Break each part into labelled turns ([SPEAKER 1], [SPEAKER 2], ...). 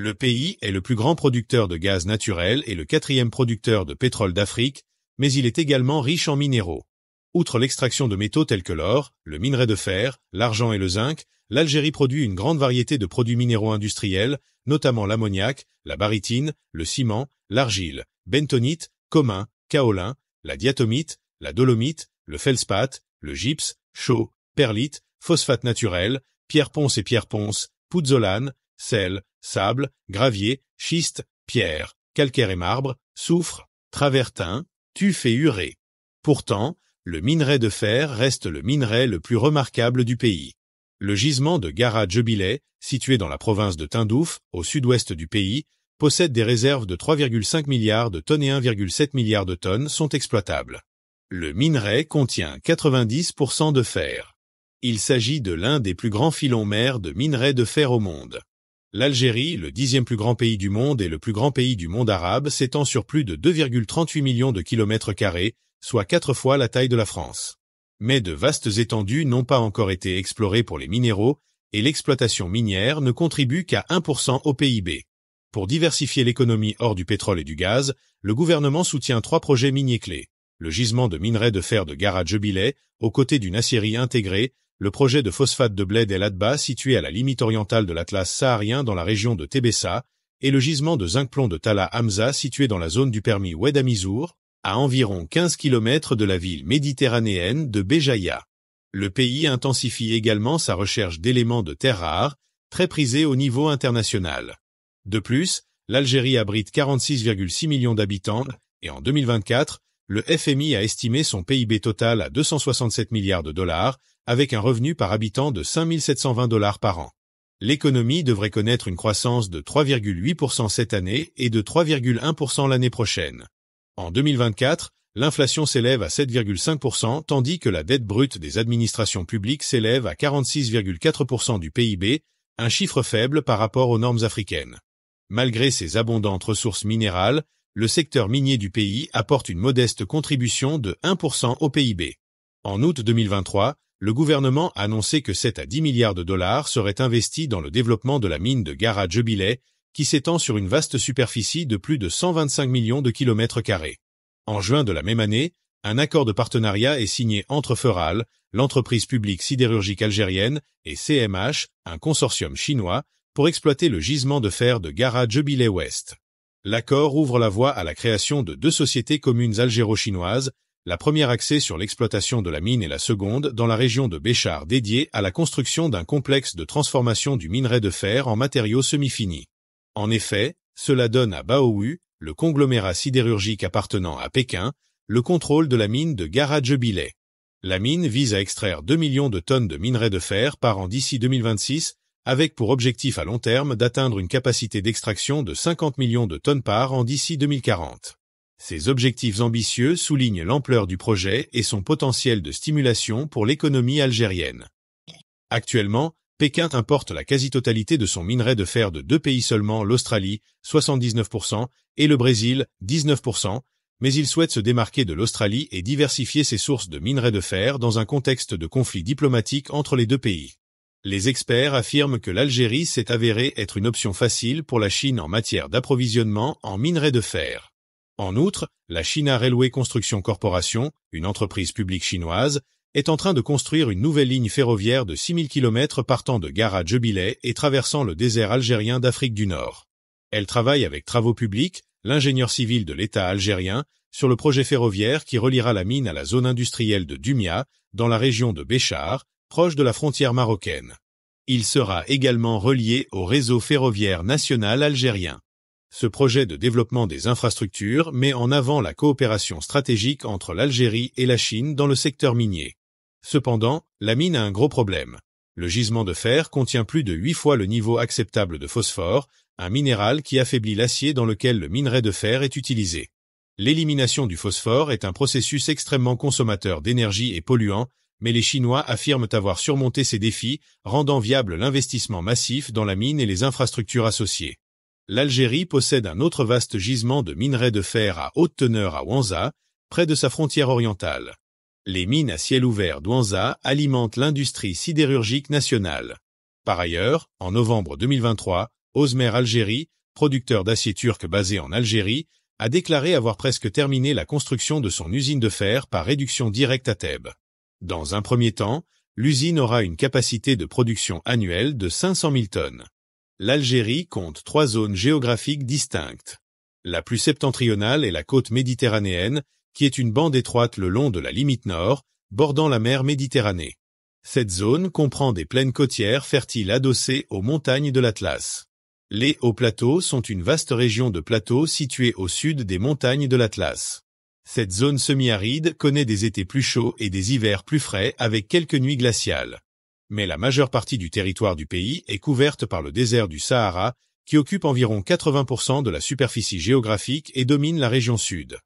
[SPEAKER 1] Le pays est le plus grand producteur de gaz naturel et le quatrième producteur de pétrole d'Afrique, mais il est également riche en minéraux. Outre l'extraction de métaux tels que l'or, le minerai de fer, l'argent et le zinc, l'Algérie produit une grande variété de produits minéraux industriels, notamment l'ammoniac, la baritine, le ciment, l'argile, bentonite, commun, kaolin, la diatomite, la dolomite, le felspat, le gypse, chaux, perlite, phosphate naturel, pierre ponce et pierre ponce, pouzzolane, sel, sable, gravier, schiste, pierre, calcaire et marbre, soufre, travertin, tuf et urée. Pourtant, le minerai de fer reste le minerai le plus remarquable du pays. Le gisement de Gara situé dans la province de Tindouf, au sud-ouest du pays, possède des réserves de 3,5 milliards de tonnes et 1,7 milliards de tonnes sont exploitables. Le minerai contient 90% de fer. Il s'agit de l'un des plus grands filons mers de minerai de fer au monde. L'Algérie, le dixième plus grand pays du monde et le plus grand pays du monde arabe, s'étend sur plus de 2,38 millions de kilomètres carrés, soit quatre fois la taille de la France. Mais de vastes étendues n'ont pas encore été explorées pour les minéraux, et l'exploitation minière ne contribue qu'à 1% au PIB. Pour diversifier l'économie hors du pétrole et du gaz, le gouvernement soutient trois projets miniers clés. Le gisement de minerai de fer de Garadjubilay, aux côtés d'une aciérie intégrée, le projet de phosphate de Bled El Adba situé à la limite orientale de l'Atlas saharien dans la région de Tebessa et le gisement de zinc-plomb de Tala Hamza situé dans la zone du permis Oued-Amizour, à environ 15 kilomètres de la ville méditerranéenne de Béjaïa. Le pays intensifie également sa recherche d'éléments de terres rares, très prisés au niveau international. De plus, l'Algérie abrite 46,6 millions d'habitants, et en 2024, le FMI a estimé son PIB total à 267 milliards de dollars, avec un revenu par habitant de 5720 dollars par an. L'économie devrait connaître une croissance de 3,8% cette année et de 3,1% l'année prochaine. En 2024, l'inflation s'élève à 7,5% tandis que la dette brute des administrations publiques s'élève à 46,4% du PIB, un chiffre faible par rapport aux normes africaines. Malgré ses abondantes ressources minérales, le secteur minier du pays apporte une modeste contribution de 1% au PIB. En août 2023, le gouvernement a annoncé que 7 à 10 milliards de dollars seraient investis dans le développement de la mine de Gara-Jubilee, qui s'étend sur une vaste superficie de plus de 125 millions de kilomètres carrés. En juin de la même année, un accord de partenariat est signé entre Feral, l'entreprise publique sidérurgique algérienne, et CMH, un consortium chinois, pour exploiter le gisement de fer de Gara-Jubilee Ouest. L'accord ouvre la voie à la création de deux sociétés communes algéro-chinoises, la première axée sur l'exploitation de la mine et la seconde dans la région de Béchar dédiée à la construction d'un complexe de transformation du minerai de fer en matériaux semi-finis. En effet, cela donne à Baowu, le conglomérat sidérurgique appartenant à Pékin, le contrôle de la mine de bilet La mine vise à extraire 2 millions de tonnes de minerai de fer par an d'ici 2026, avec pour objectif à long terme d'atteindre une capacité d'extraction de 50 millions de tonnes par an d'ici 2040. Ces objectifs ambitieux soulignent l'ampleur du projet et son potentiel de stimulation pour l'économie algérienne. Actuellement, Pékin importe la quasi-totalité de son minerai de fer de deux pays seulement, l'Australie, 79%, et le Brésil, 19%, mais il souhaite se démarquer de l'Australie et diversifier ses sources de minerai de fer dans un contexte de conflit diplomatique entre les deux pays. Les experts affirment que l'Algérie s'est avérée être une option facile pour la Chine en matière d'approvisionnement en minerai de fer. En outre, la China Railway Construction Corporation, une entreprise publique chinoise, est en train de construire une nouvelle ligne ferroviaire de 6000 km partant de Gara Djebilet et traversant le désert algérien d'Afrique du Nord. Elle travaille avec Travaux Publics, l'ingénieur civil de l'État algérien, sur le projet ferroviaire qui reliera la mine à la zone industrielle de Dumia, dans la région de Béchar, proche de la frontière marocaine. Il sera également relié au réseau ferroviaire national algérien. Ce projet de développement des infrastructures met en avant la coopération stratégique entre l'Algérie et la Chine dans le secteur minier. Cependant, la mine a un gros problème. Le gisement de fer contient plus de huit fois le niveau acceptable de phosphore, un minéral qui affaiblit l'acier dans lequel le minerai de fer est utilisé. L'élimination du phosphore est un processus extrêmement consommateur d'énergie et polluant, mais les Chinois affirment avoir surmonté ces défis, rendant viable l'investissement massif dans la mine et les infrastructures associées l'Algérie possède un autre vaste gisement de minerais de fer à haute teneur à Ouanza, près de sa frontière orientale. Les mines à ciel ouvert d'Ouanza alimentent l'industrie sidérurgique nationale. Par ailleurs, en novembre 2023, Osmer Algérie, producteur d'acier turc basé en Algérie, a déclaré avoir presque terminé la construction de son usine de fer par réduction directe à Thèbes. Dans un premier temps, l'usine aura une capacité de production annuelle de 500 000 tonnes l'Algérie compte trois zones géographiques distinctes. La plus septentrionale est la côte méditerranéenne, qui est une bande étroite le long de la limite nord, bordant la mer Méditerranée. Cette zone comprend des plaines côtières fertiles adossées aux montagnes de l'Atlas. Les hauts plateaux sont une vaste région de plateaux située au sud des montagnes de l'Atlas. Cette zone semi-aride connaît des étés plus chauds et des hivers plus frais avec quelques nuits glaciales mais la majeure partie du territoire du pays est couverte par le désert du Sahara, qui occupe environ 80% de la superficie géographique et domine la région sud.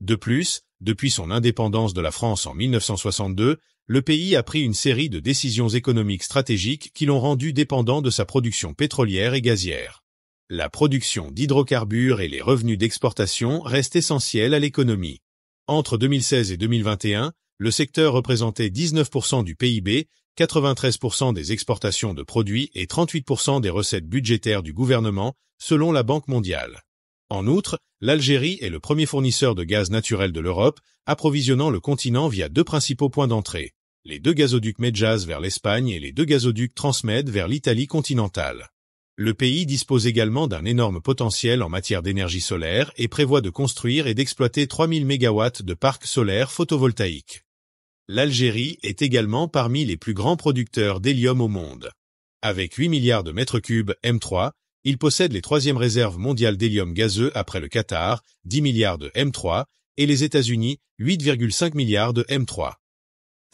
[SPEAKER 1] De plus, depuis son indépendance de la France en 1962, le pays a pris une série de décisions économiques stratégiques qui l'ont rendu dépendant de sa production pétrolière et gazière. La production d'hydrocarbures et les revenus d'exportation restent essentiels à l'économie. Entre 2016 et 2021, le secteur représentait 19% du PIB, 93% des exportations de produits et 38% des recettes budgétaires du gouvernement, selon la Banque mondiale. En outre, l'Algérie est le premier fournisseur de gaz naturel de l'Europe, approvisionnant le continent via deux principaux points d'entrée, les deux gazoducs Medjaz vers l'Espagne et les deux gazoducs Transmed vers l'Italie continentale. Le pays dispose également d'un énorme potentiel en matière d'énergie solaire et prévoit de construire et d'exploiter 3000 MW de parcs solaires photovoltaïques l'Algérie est également parmi les plus grands producteurs d'hélium au monde. Avec 8 milliards de mètres cubes M3, il possède les troisièmes réserves mondiales d'hélium gazeux après le Qatar, 10 milliards de M3, et les États-Unis, 8,5 milliards de M3.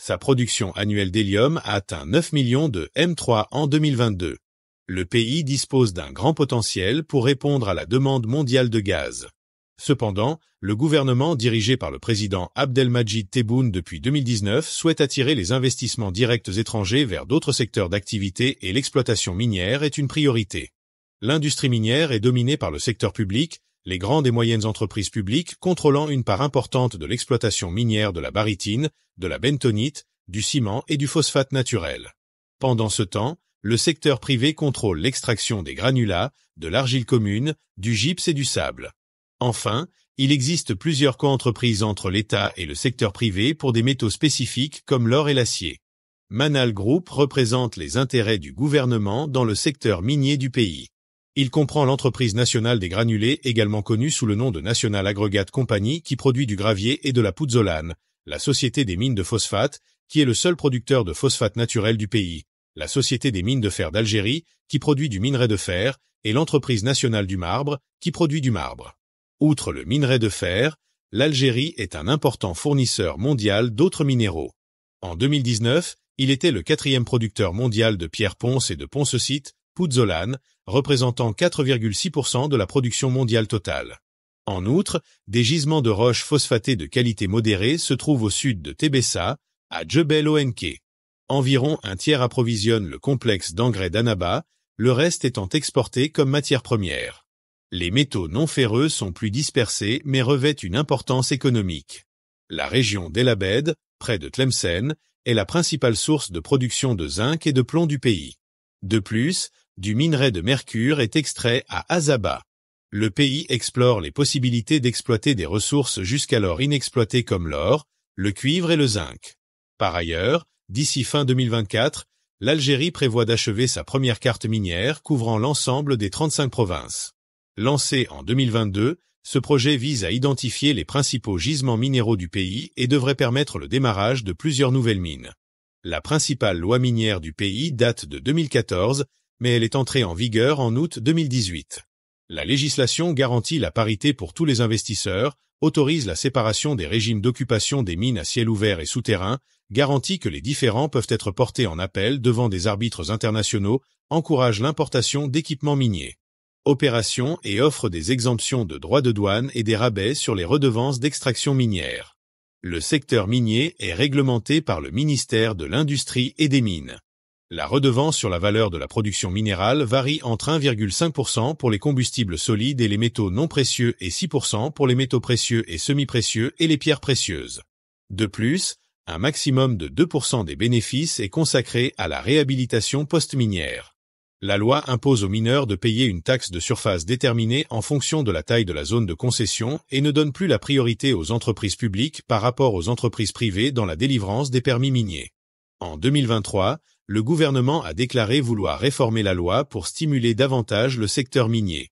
[SPEAKER 1] Sa production annuelle d'hélium a atteint 9 millions de M3 en 2022. Le pays dispose d'un grand potentiel pour répondre à la demande mondiale de gaz. Cependant, le gouvernement dirigé par le président Abdelmajid Tebboune depuis 2019 souhaite attirer les investissements directs étrangers vers d'autres secteurs d'activité et l'exploitation minière est une priorité. L'industrie minière est dominée par le secteur public, les grandes et moyennes entreprises publiques contrôlant une part importante de l'exploitation minière de la barytine, de la bentonite, du ciment et du phosphate naturel. Pendant ce temps, le secteur privé contrôle l'extraction des granulats, de l'argile commune, du gypse et du sable. Enfin, il existe plusieurs coentreprises entre l'État et le secteur privé pour des métaux spécifiques comme l'or et l'acier. Manal Group représente les intérêts du gouvernement dans le secteur minier du pays. Il comprend l'entreprise nationale des granulés, également connue sous le nom de National Aggregate Company, qui produit du gravier et de la pouzzolane, la Société des mines de phosphate, qui est le seul producteur de phosphate naturel du pays, la Société des mines de fer d'Algérie, qui produit du minerai de fer, et l'entreprise nationale du marbre, qui produit du marbre. Outre le minerai de fer, l'Algérie est un important fournisseur mondial d'autres minéraux. En 2019, il était le quatrième producteur mondial de pierres ponce et de poncecite, pouzzolane, représentant 4,6% de la production mondiale totale. En outre, des gisements de roches phosphatées de qualité modérée se trouvent au sud de Tébessa, à Djebel Oenke. Environ un tiers approvisionne le complexe d'engrais d'Anaba, le reste étant exporté comme matière première. Les métaux non ferreux sont plus dispersés mais revêtent une importance économique. La région Abed, près de Tlemcen, est la principale source de production de zinc et de plomb du pays. De plus, du minerai de mercure est extrait à Azaba. Le pays explore les possibilités d'exploiter des ressources jusqu'alors inexploitées comme l'or, le cuivre et le zinc. Par ailleurs, d'ici fin 2024, l'Algérie prévoit d'achever sa première carte minière couvrant l'ensemble des 35 provinces. Lancé en 2022, ce projet vise à identifier les principaux gisements minéraux du pays et devrait permettre le démarrage de plusieurs nouvelles mines. La principale loi minière du pays date de 2014, mais elle est entrée en vigueur en août 2018. La législation garantit la parité pour tous les investisseurs, autorise la séparation des régimes d'occupation des mines à ciel ouvert et souterrain, garantit que les différends peuvent être portés en appel devant des arbitres internationaux, encourage l'importation d'équipements miniers opérations et offre des exemptions de droits de douane et des rabais sur les redevances d'extraction minière. Le secteur minier est réglementé par le ministère de l'Industrie et des Mines. La redevance sur la valeur de la production minérale varie entre 1,5% pour les combustibles solides et les métaux non précieux et 6% pour les métaux précieux et semi-précieux et les pierres précieuses. De plus, un maximum de 2% des bénéfices est consacré à la réhabilitation post-minière. La loi impose aux mineurs de payer une taxe de surface déterminée en fonction de la taille de la zone de concession et ne donne plus la priorité aux entreprises publiques par rapport aux entreprises privées dans la délivrance des permis miniers. En 2023, le gouvernement a déclaré vouloir réformer la loi pour stimuler davantage le secteur minier.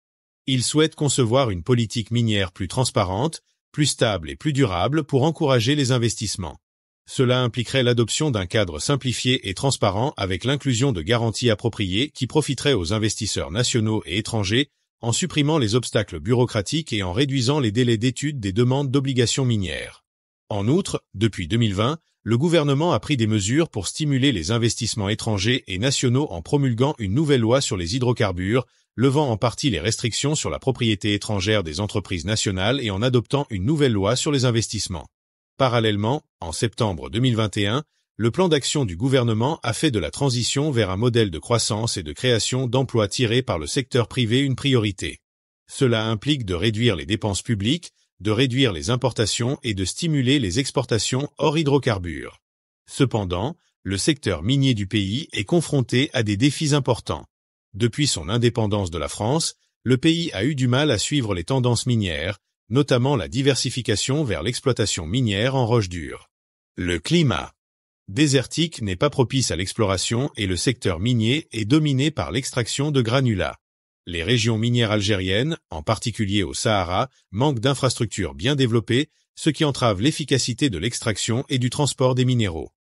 [SPEAKER 1] Il souhaite concevoir une politique minière plus transparente, plus stable et plus durable pour encourager les investissements. Cela impliquerait l'adoption d'un cadre simplifié et transparent avec l'inclusion de garanties appropriées qui profiteraient aux investisseurs nationaux et étrangers en supprimant les obstacles bureaucratiques et en réduisant les délais d'étude des demandes d'obligations minières. En outre, depuis 2020, le gouvernement a pris des mesures pour stimuler les investissements étrangers et nationaux en promulguant une nouvelle loi sur les hydrocarbures, levant en partie les restrictions sur la propriété étrangère des entreprises nationales et en adoptant une nouvelle loi sur les investissements. Parallèlement, en septembre 2021, le plan d'action du gouvernement a fait de la transition vers un modèle de croissance et de création d'emplois tirés par le secteur privé une priorité. Cela implique de réduire les dépenses publiques, de réduire les importations et de stimuler les exportations hors hydrocarbures. Cependant, le secteur minier du pays est confronté à des défis importants. Depuis son indépendance de la France, le pays a eu du mal à suivre les tendances minières, notamment la diversification vers l'exploitation minière en roche dure. Le climat désertique n'est pas propice à l'exploration et le secteur minier est dominé par l'extraction de granulats. Les régions minières algériennes, en particulier au Sahara, manquent d'infrastructures bien développées, ce qui entrave l'efficacité de l'extraction et du transport des minéraux.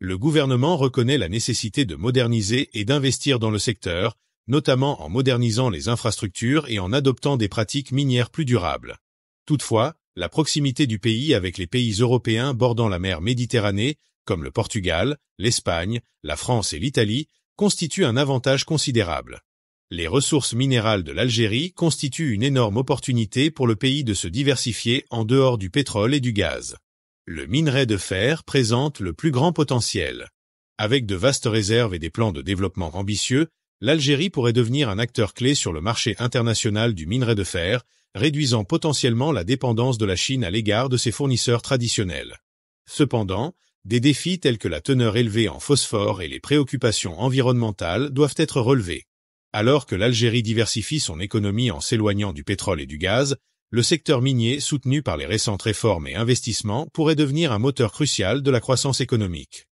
[SPEAKER 1] Le gouvernement reconnaît la nécessité de moderniser et d'investir dans le secteur, notamment en modernisant les infrastructures et en adoptant des pratiques minières plus durables. Toutefois, la proximité du pays avec les pays européens bordant la mer Méditerranée, comme le Portugal, l'Espagne, la France et l'Italie, constitue un avantage considérable. Les ressources minérales de l'Algérie constituent une énorme opportunité pour le pays de se diversifier en dehors du pétrole et du gaz. Le minerai de fer présente le plus grand potentiel. Avec de vastes réserves et des plans de développement ambitieux, l'Algérie pourrait devenir un acteur clé sur le marché international du minerai de fer, réduisant potentiellement la dépendance de la Chine à l'égard de ses fournisseurs traditionnels. Cependant, des défis tels que la teneur élevée en phosphore et les préoccupations environnementales doivent être relevés. Alors que l'Algérie diversifie son économie en s'éloignant du pétrole et du gaz, le secteur minier soutenu par les récentes réformes et investissements pourrait devenir un moteur crucial de la croissance économique.